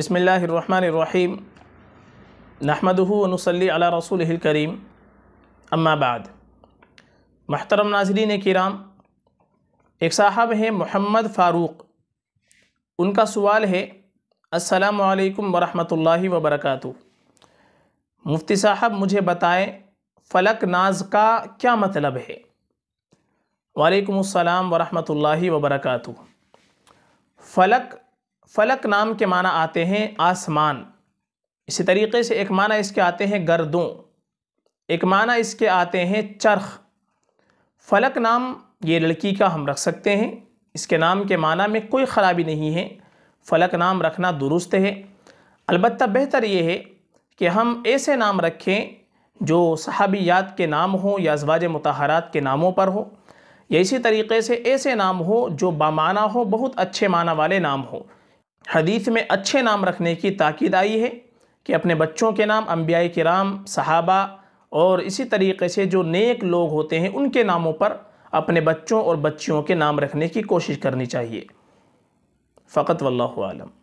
बसमीम नहमदूनसली अला रसूल करीम अम्माबाद महतरम नाजरीन कराम एक साहब हैं मोहम्मद फ़ारूक उनका सवाल है असलकम वरहमल वबरक मुफ्ती साहब मुझे बताएं फ़लक नाज का क्या मतलब है वालेकुम अस्सलाम वरहमतुल्लाहि वबरकातु फ़लक फलक नाम के माना आते हैं आसमान इसी तरीके से एक माना इसके आते हैं गर्दों एक माना इसके आते हैं चरख फलक नाम ये लड़की का हम रख सकते हैं इसके नाम के माना में कोई ख़राबी नहीं है फलक नाम रखना दुरुस्त है अलबत् बेहतर ये है कि हम ऐसे नाम रखें जो सहाबियात के नाम हो या अजवाज मतहरात के नामों पर हो या इसी तरीके से ऐसे नाम हो जो बामाना हो बहुत अच्छे माना वाले नाम हो हदीस में अच्छे नाम रखने की ताकीद आई है कि अपने बच्चों के नाम अम्बिया कराम सहाबा और इसी तरीके से जो नेक लोग होते हैं उनके नामों पर अपने बच्चों और बच्चियों के नाम रखने की कोशिश करनी चाहिए फ़कत वल्लम